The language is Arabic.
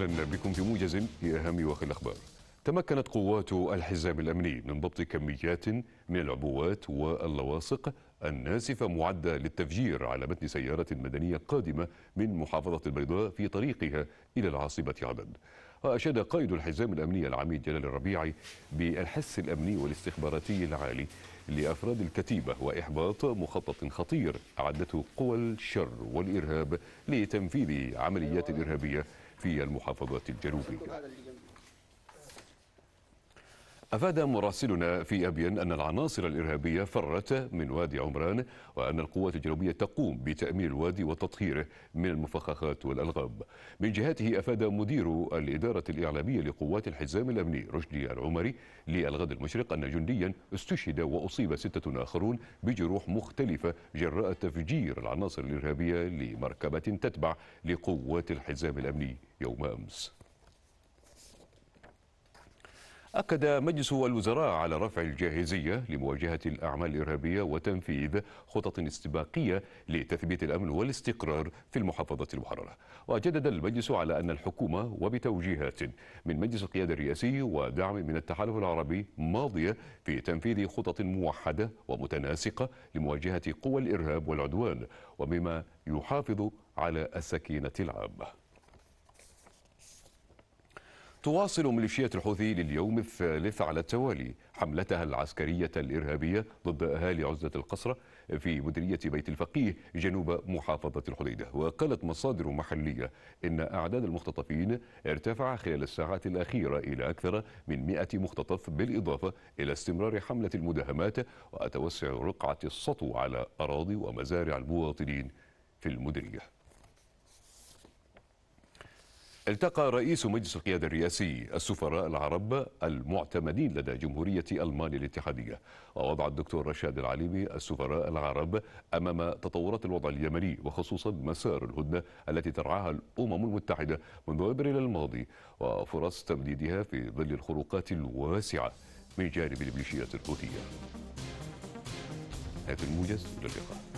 اهلا بكم في موجز في اهم واخر الاخبار. تمكنت قوات الحزام الامني من ضبط كميات من العبوات واللواصق الناسفه معده للتفجير على متن سياره مدنيه قادمه من محافظه البيضاء في طريقها الى العاصمه عدن. وأشاد قائد الحزام الأمني العميد جلال الربيعي بالحس الأمني والاستخباراتي العالي لأفراد الكتيبة وإحباط مخطط خطير أعدته قوى الشر والإرهاب لتنفيذ عمليات إرهابية في المحافظات الجنوبية أفاد مراسلنا في أبين أن العناصر الإرهابية فرت من وادي عمران وأن القوات الجنوبية تقوم بتأمين الوادي وتطهيره من المفخخات والألغام من جهته أفاد مدير الإدارة الإعلامية لقوات الحزام الأمني رشدي العمري للغد المشرق أن جنديا استشهد وأصيب ستة آخرون بجروح مختلفة جراء تفجير العناصر الإرهابية لمركبة تتبع لقوات الحزام الأمني يوم أمس أكد مجلس الوزراء على رفع الجاهزية لمواجهة الأعمال الإرهابية وتنفيذ خطط استباقية لتثبيت الأمن والاستقرار في المحافظة المحررة وجدد المجلس على أن الحكومة وبتوجيهات من مجلس القيادة الرئاسي ودعم من التحالف العربي ماضية في تنفيذ خطط موحدة ومتناسقة لمواجهة قوى الإرهاب والعدوان ومما يحافظ على السكينة العامة تواصل ميليشيات الحوثي لليوم الثالث على التوالي حملتها العسكرية الإرهابية ضد أهالي عزلة القصرة في مديرية بيت الفقيه جنوب محافظة الحديدة وقالت مصادر محلية إن أعداد المختطفين ارتفع خلال الساعات الأخيرة إلى أكثر من 100 مختطف بالإضافة إلى استمرار حملة المداهمات وتوسع رقعة السطو على أراضي ومزارع المواطنين في المديريه التقى رئيس مجلس القيادة الرئاسي السفراء العرب المعتمدين لدى جمهورية ألمانيا الاتحادية ووضع الدكتور رشاد العليمي السفراء العرب أمام تطورات الوضع اليمني وخصوصا مسار الهدنة التي ترعاها الأمم المتحدة منذ أبريل الماضي وفرص تمديدها في ظل الخروقات الواسعة من جانب الميليشيات الحوثية هذا الموجز للقاء